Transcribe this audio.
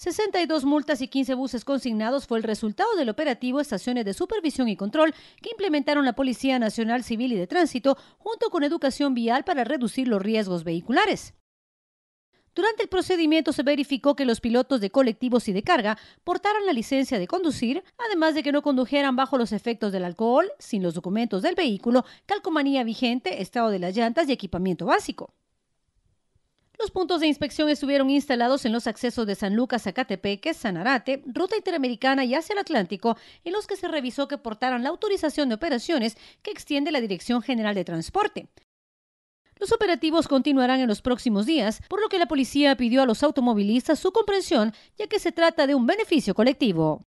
62 multas y 15 buses consignados fue el resultado del operativo Estaciones de Supervisión y Control que implementaron la Policía Nacional Civil y de Tránsito junto con Educación Vial para reducir los riesgos vehiculares. Durante el procedimiento se verificó que los pilotos de colectivos y de carga portaran la licencia de conducir, además de que no condujeran bajo los efectos del alcohol, sin los documentos del vehículo, calcomanía vigente, estado de las llantas y equipamiento básico. Los puntos de inspección estuvieron instalados en los accesos de San Lucas, San Sanarate, Ruta Interamericana y hacia el Atlántico, en los que se revisó que portaran la autorización de operaciones que extiende la Dirección General de Transporte. Los operativos continuarán en los próximos días, por lo que la policía pidió a los automovilistas su comprensión, ya que se trata de un beneficio colectivo.